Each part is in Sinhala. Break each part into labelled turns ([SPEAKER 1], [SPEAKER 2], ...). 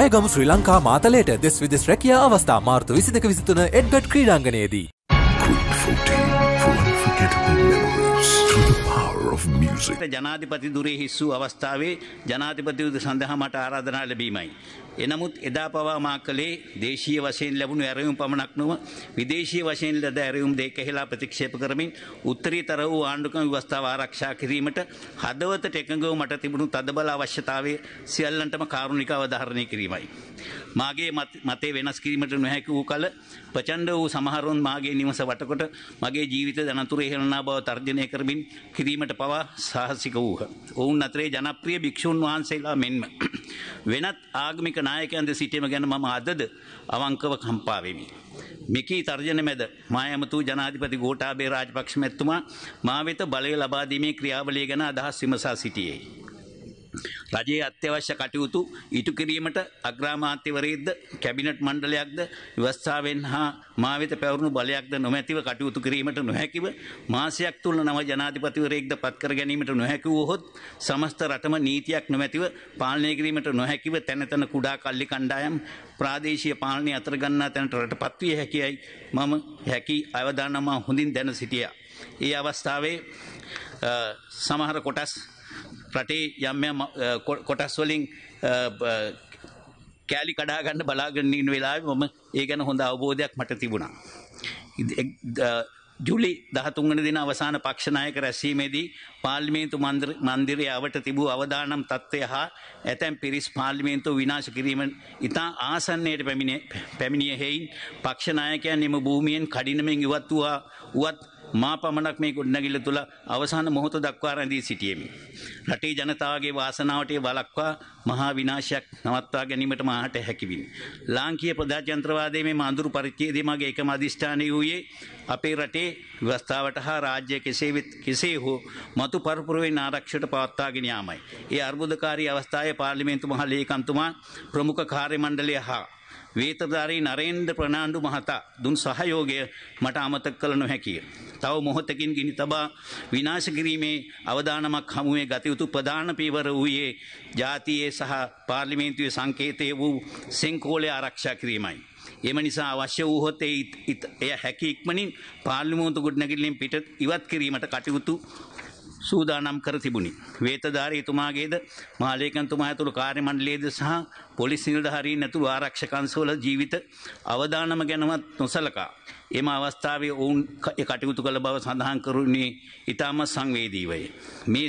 [SPEAKER 1] ඇයගම ශ්‍රී ලංකා මාතලයට දෙස් විදෙස් රැකිය අවස්ථා මාර්තු විසිදක විසිතුන එඩ්ගඩ් ක්‍රීඩාංගනයේදී. ජනාධිපති දුරේ හිස්සූ අවස්ථාවේ ජනාධිපතිවද සඳහා මට ආරාධනා ලැබීමයි. එනමුත් එදා පවා මා කළේ දේශීය වශයෙන් ලැබුණු ඇරයුම් පමණක් නොව විදේශීය වශයෙන් ලද ඇරයුම් දෙක හෙලා ප්‍රතික්ෂේප කරමින් උත්තරීතර වූ ආණ්ඩුක්‍රම ව්‍යවස්ථාව ආරක්ෂා කිරීමට හදවතට එකඟව මට තිබුණු තදබල අවශ්‍යතාවය සියල්ලන්ටම කාරුණිකව අවධාරණය කිරීමයි. මාගේ මතේ වෙනස් කිරීමට නොහැකි වූ කල ප්‍රචණ්ඩ වූ සමහරුන් මාගේ නිවස වටකොට මගේ ජීවිත දනතුර හෙළනා බව තර්ජනය කරමින් කිරීමට පවා සාහසික වූහ. ඔවුන් අතරේ ජනප්‍රිය භික්ෂූන් වහන්සේලා මෙන්ම වෙනත් ආගමික නායක නායකයන්ද සිටීම ගැන මම අදද අවංකව කම්පා වෙමි. මෙකී තර්ජන මැද මායමතු ජනාධිපති ගෝඨාභය රාජපක්ෂ මැතිතුමා මා වෙත බලය ලබා දීමේ ක්‍රියාවලිය ගැන අදහස් විමසා සිටියේ. රජයේ අත්‍යවශ්‍ය කටයුතු ඉටු කිරීමට අග්‍රාමාත්‍යවරයෙක්ද කැබිනට් මණ්ඩලයක්ද ව්‍යවස්ථාවෙන් හා මා වෙත පැවරුණු බලයක්ද නොමැතිව කටයුතු කිරීමට නොහැකිව මාසයක් තුල නව ජනාධිපතිවරයෙක්ද පත්කර ගැනීමට නොහැකි වූහොත් සමස්ත රටම නීතියක් නොමැතිව පාලනය කිරීමට නොහැකිව තැන තැන කුඩා කල්ලි කණ්ඩායම් ප්‍රාදේශීය පාලනය අතර ගන්නා තැනට රටපත් විය හැකියයි මම හැකි අවදානම හොඳින් දැන සිටියා. ඒ අවස්ථාවේ සමහර කොටස් රටේ යම් යම් කොටස් වලින් කෑලි කඩා ගන්න බලාගෙන ඉන්න වෙලාවේ මම ඒ ගැන හොඳ අවබෝධයක් මට තිබුණා. ජුලි දහතුන්ගන දින අවසාන පක්ෂණයක රැසීමේදී පාර්ලිමේන්තු මන්දිරය අවට තිබූ අවදානම් තත්ත්වය හා ඇතැම් පිරිස් පාර්ලිමේන්තු විනාශ කිරීම ඉතා ආසන්නයට පැමිණිය හෙයින් පක්ෂණයකයන් එම භූමියෙන් කඩිනමෙන් ඉවත් වූවා වුවත් මා පමණක් මේ ගොඩනැගිල්ල තුළ අවසාන මොහොත දක්වා රැඳී සිටියෙමි. රටේ ජනතාවගේ වාසනාවට වලක්වා මහා විනාශයක් නවත්වා ගැනීමට මාහට හැකිවිනි. ලාංකීය ප්‍රජාතන්ත්‍රවාදයේ මේ අඳුරු පරිච්ඡේදයේ මගේ එකම අදිෂ්ඨානය වූයේ අපේ රටේ ව්‍යවස්ථාවට හා රාජ්‍ය කෙසේ වෙත් කෙසේ හෝ මතු පරපුරවෙන් ආරක්ෂයට පවත්වාගෙන යාමයි. ඒ අර්බුදකාරී අවස්ථාවේ පාර්ලිමේන්තු මහ ලේකම්තුමා ප්‍රමුඛ කාර්ය මණ්ඩලය හා වේතරධාරී නරේන්ද්‍ර ප්‍රනාන්දු මහතා දුන් සහයෝගය මට අමතක කළ නොහැකිය. තව මොහොතකින් ගිනි තබා විනාශ කිරීමේ අවදානමක් හමුවේ ගත යුතු ප්‍රධාන පීවර වූයේ ජාතියේ සහ පාර්ලිමේන්තුවේ සංකේතය වූ සෙන්කෝලය ආරක්ෂා කිරීමයි. එම නිසා අවශ්‍ය වූහොත් එය හැකි ඉක්මනින් පාර්ලිමේන්තු ගොඩනැගිල්ලෙන් පිට ඉවත් කිරීමට කටයුතු සූදානම් කර තිබුණි. වේතධාරීතුමාගේද මහලේකන්තුමා ඇතුළු කාර්යමණ්ඩලයේද සහ පොලිස් නිලධාරීන් ඇතුළු ආරක්ෂක අංශවල ජීවිත අවදානම ගැනවත් නොසලකා එම අවස්ථාවේ ඔවුන් කටයුතු කළ බව සඳහන් කරුණේ ඉතාම සංවේදීවය. මේ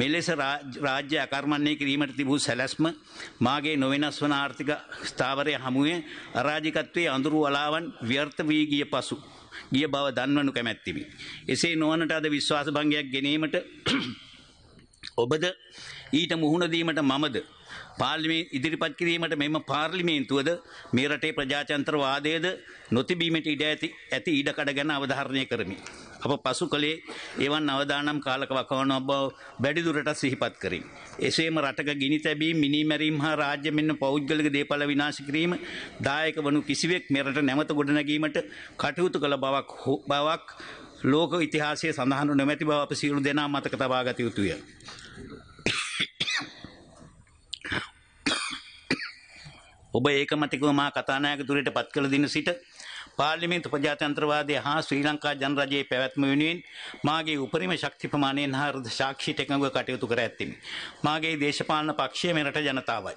[SPEAKER 1] මෙලෙස රාජ්‍ය අකර්මණය කිරීමට තිබූ සැලැස්ම මාගේ නොවෙනස් වන ආර්ථික ස්ථාවරය හමුවේ අරාජිකත්වයේ අඳුරු වලාවන් ව්‍යර්ථ වී ගිය පසු ගිය බව දන්වනු කැමැත්තිමි. එසේ නොවනට අද විශ්වාස භංගයක් ගෙනීමට ඔබද ඊට මුහුණ දීමට මමද පාර්ලිමේ ඉදිරිපත් කිරීමට මෙම පාර්ලිමේන්තුවද මේ රටේ ප්‍රජාතන්ත්‍රවාදයේද නොතිබීමට ඉඩ ඇති ඇති ඉඩකඩ ගැන අවධාරණය කරමි. අප පසු කලේ එවන් අවදානම් කාලක වකවන බව වැඩිදුරට සිහිපත් කරින්. එසේම රටක ගිනි තැබීම් මිනිමැරීම් හා රාජ්‍ය මෙන්න පෞද්ගලික දේපල විනාශ කිරීම දායක වනු කිසිවෙක් මෙරට නැවත ගොඩනැගීමට කටයුතු කළ බවක් බවක් ලෝක ඉතිහාසයේ සඳහන් නොමැති බව අප සියලු දෙනා මතක තබා ගත යුතුය. ඔබ ඒකමතිකව මා කතානායකතුරියට පත් කළ දින සිට පාර්ලිමේන්තු ප්‍රජාතන්ත්‍රවාදය හා ශ්‍රී ලංකා ජනරජයේ පැවැත්ම වෙනුවෙන් මාගේ උපරිම ශක්ති ප්‍රමාණයෙන් හා හෘද සාක්ෂියට එකඟව කටයුතු කර ඇත්තෙමි. මාගේ දේශපාලන පක්ෂය මෙරට ජනතාවයි.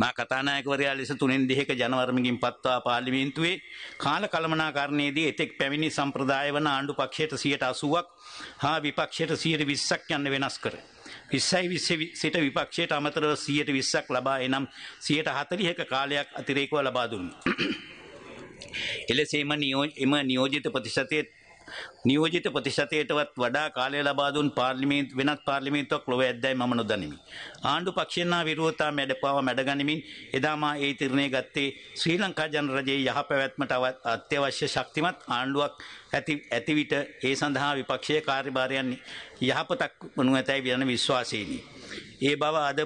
[SPEAKER 1] මා කතානායකවරයා ලෙස තුනෙන් දෙක ජනවර්මකින් පත්වා පාර්ලිමේන්තුවේ කාල කළමනාකරණයේදී එතෙක් පැමිණි සම්ප්‍රදාය වන ආණ්ඩු පක්ෂයට 80ක් හා විපක්ෂයට 20ක් යන්න වෙනස් කරයි. 20යි සිට විපක්ෂයට අමතරව 120ක් ලබා එනම් 140ක කාලයක් අතිරේකව ලබා දුන්නා. එලෙසම නියෝජිත ප්‍රතිශතයේ නියෝජිත ප්‍රතිශතයටවත් වඩා කාලය ලබා දුන් පාර්ලිමේන්තු වෙනත් පාර්ලිමේන්තුවක් ලොව ඇද්දයි මම නොදනිමි. ආණ්ඩු පක්ෂයෙන් ආ විරෝධතා මැඩපාව මැඩගනිමින් එදා මා ඒ තීරණය ගත්තේ ශ්‍රී ලංකා ජන රජයේ යහපැවැත්මට අත්‍යවශ්‍ය ශක්තිමත් ආණ්ඩුවක් ඇති ඇති විට ඒ සඳහා විපක්ෂයේ කාර්යභාරයන් යහපතක් වනු ඇතයි යන විශ්වාසයෙනි. ඒ බව අද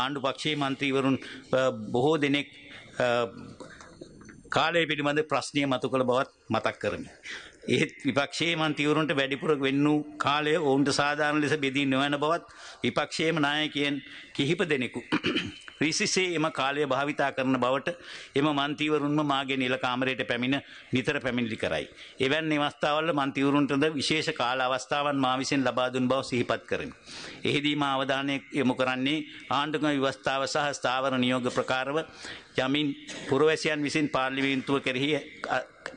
[SPEAKER 1] ආණ්ඩු පක්ෂයේ මන්ත්‍රීවරුන් බොහෝ දෙනෙක් කාලය පිළිබඳ ප්‍රශ්නය මතු කළ බවත් මතක් කරමි. ඒත් විපක්ෂයේම තිවරුන්ට වැඩිපුර වෙන්නු කාලය ඔවුන්ට සාධාරණ ලෙස බෙදී නොවන බවත් විපක්ෂයේම නායකයන් කිහිප දෙනෙකු රිසිසේ එම කාලය භාවිතා කරන බවට එම මන්තිවරුන්ම මාගේ නිල කාමරයට පැමිණ නිතර පැමිණිලි කරයි. එවන් නිවස්ථාවල මන්තිවරුන්ටද විශේෂ කාල අවස්ථාවන් මා විසින් ලබා දුන් බව සිහිපත් කරමි. එහිදී මා අවධානය යොමු කරන්නේ ආණ්ඩුක්‍රම ව්‍යවස්ථාව සහ ස්ථාවර නියෝග ප්‍රකාරව යමින් පුරවැසියන් විසින් පාර්ලිමේන්තුව කෙරෙහි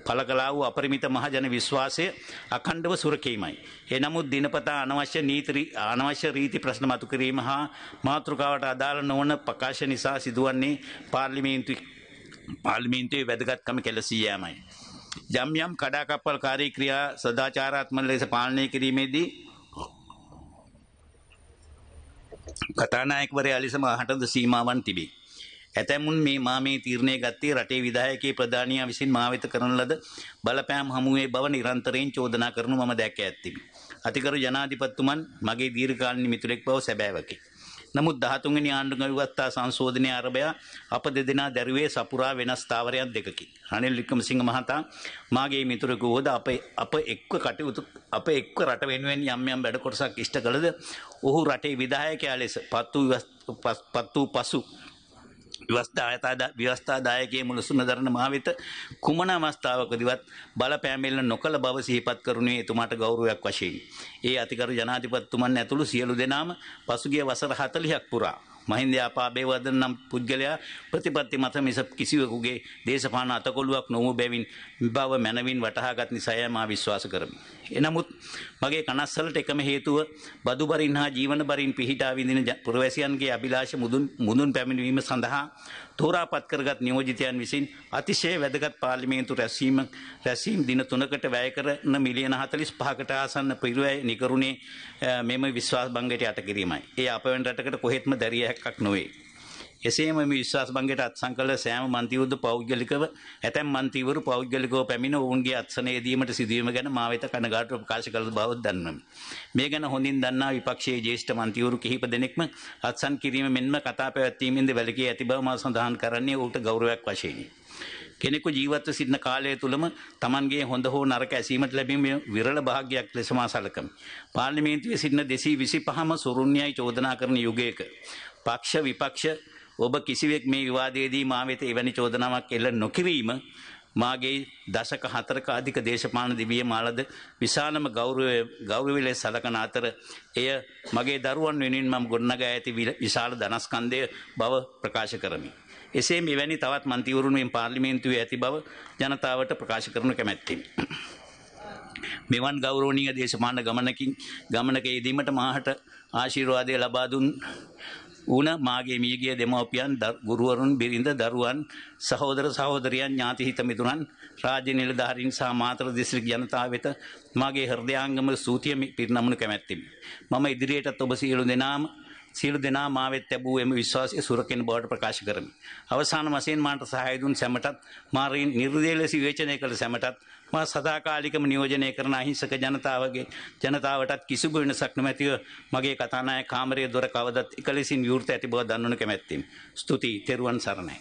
[SPEAKER 1] පළ කළා වූ අපරිමිත මහජන විශ්වාසය අඛණ්ඩව සුරකීමයි. එනමුත් දිනපතා අනවශ්‍ය නීති අනවශ්‍ය රීති ප්‍රශ්න මතු කිරීම හා මාතෘකාවට අදාළ නොවන ප්‍රකාශ නිසා සිදුවන්නේ පාර්ලිමේන්තු පාර්ලිමේන්තුවේ වැදගත්කම කෙලසී යාමයි. යම් යම් කඩාකප්පල්කාරී ක්‍රියා සදාචාරාත්මක ලෙස පාලනය කිරීමේදී කතානායකවරයා ලෙසම හටද සීමාවන් තිබේ. ඇතැමුන් මේ මා මේ තීරණය ගත්තේ රටේ විධායකයේ ප්‍රධානියා විසින් මා වෙත කරන ලද බලපෑම් හමුවේ බව නිරන්තරයෙන් චෝදනා කරනු මම දැක ඇත්තෙමි. අතිකරු ජනාධිපතිතුමන් මගේ දීර්ඝකාලීන මිතුරෙක් බව සැබෑවකි. නමුත් 13 වෙනි ආණ්ඩු ගවිවත්තා සංශෝධනයේ අරබය අප දෙදෙනා දැරුවේ සපුරා වෙනස් ස්ථාවරයක් දෙකකි. අනිල් වික්‍රමසිංහ මහතා මාගේ මිතුරෙකු වුවද අප අප එක්ව කටයුතු අප එක්ව රට වෙනුවෙන් යම් යම් වැඩ කොටසක් ඉෂ්ට කළද ඔහු රටේ විධායකයා ලෙස පත් වූ පසු ව්‍යවස්ථාදායකයේ මුළු සුනදරන මහවිත කුමන අවස්ථාවකදවත් බලපෑමෙල්ල නොකළ බව සිහිපත් කරුණේ එතුමාට ගෞරවයක් වශයෙන්. ඒ අතිකරු ජනාධිපතිතුමන් ඇතුළු සියලු දෙනාම පසුගිය වසර 40ක් පුරා මහින්දයාපාබේවදන නම් පුද්ගලයා ප්‍රතිපත්ති මත මිස කිසිවෙකුගේ දේශපාලන අතකොළුවක් නොවූ බැවින් විභව මැනවින් වටහාගත් නිසාය මා විශ්වාස කරමි. එනමුත් මගේ කනස්සලට එකම හේතුව බදු බරින් හා ජීවන බරින් පිහිටා විඳින පුරවැසියන්ගේ අභිලාෂ මුදුන් මුදුන් පැමිණීම සඳහා තෝරාපත් කරගත් නියෝජිතයන් විසින් අතිශය වැදගත් පාර්ලිමේන්තු රැස්වීම රැස්වීම් දින තුනකට වැය කරන මිලියන 45කට ආසන්න පිරිවැය නිකරුණේ මෙම විශ්වාසභංගයට යට කිරීමයි. ඒ අපවෙන් රටකට කොහෙත්ම දැරිය හැක්කක් නොවේ. එසේම මේ විශ්වාස භංගයට අත්සන් කළ සෑම මන්ත්‍රීවරුද පෞද්ගලිකව ඇතැම් මන්ත්‍රීවරු පෞද්ගලිකව පැමිණ ඔවුන්ගේ අත්සනයේදීමට සිදුවීම ගැන මා වෙත කනගාටුව ප්‍රකාශ කළ බව දන්වමි. මේ ගැන හොඳින් දන්නා විපක්ෂයේ ජ්‍යෙෂ්ඨ මන්ත්‍රීවරු කිහිප දෙනෙක්ම අත්සන් කිරීම මෙන්ම කතා පැවැත්වීමෙන්ද වැළකී ඇති බව මා සඳහන් කරන්නේ ඌට ගෞරවයක් වශයෙනි. කෙනෙකු ජීවත්ව සිටින කාලය තුළම තමන්ගේ හොඳ හෝ නරක ඇසීමට ලැබීම විරල භාග්‍යයක් ලෙස මා සැලකමි. පාර්ලිමේන්තුවේ සිටින 225ම සොරුන්‍යයි චෝදනා කරන යුගයක පක්ෂ විපක්ෂ ඔබ කිසිවෙක් මේ විවාදයේදී මා වෙත එවැනි චෝදනාවක් එල්ල නොකිරීම මාගේ දශක හතරක අධික දේශපාලන දිවියේ මාලද විශාලම ගෞරවය ගෞරවයෙන් සැලකන අතර එය මගේ දරුවන් වෙනුවෙන් මම ගොඩනගා ඇති විශාල ධනස්කන්ධය බව ප්‍රකාශ කරමි. එසේ මෙවැනි තවත් මන්ත්‍රීවරුන්ගෙන් පාර්ලිමේන්තුවේ ඇති බව ජනතාවට ප්‍රකාශ කරනු කැමැත්තෙමි. මෙවන් ගෞරවනීය දේශපාලන ගමනකින් ගමනක යෙදීමට මාහට ආශිර්වාදය ලබා දුන් වුණ මාගේ මියගේ දෙමව්පියන් ගුරුවරුන් බිරිඳ දරුවන් සහෝදර සහෝදරියන් ඥාති හිත මිතුරන් රාජ්‍ය නිලධාරීන් සහ මාතර දිස්ත්‍රික් ජනතාව වෙත මාගේ හෘදයාංගම සූතිය පිරිනමනු කැමැත්තෙමි. මම ඉදිරියටත් ඔබ සියලු දෙනාම සියලු දෙනා මා වෙත ලැබූ එම විශ්වාසය සුරකින් බවට ප්‍රකාශ කරමි. අවසාන වශයෙන් මාට සහාය දුන් සැමටත් මා නිර්දේශ විවේචනය කළ සැමටත් මා සදාකාලිකම නියෝජනය කරන අහිංසක ජනතාවගේ ජනතාවටත් කිසිදු වෙනසක් නොමැතිව මගේ කතානායක කාමරයේ දොර කවදත් එකලෙසින් විවෘත ඇති බව දන්වනු කැමැත්තෙමි. ස්තුති තෙරුවන් සරණයි.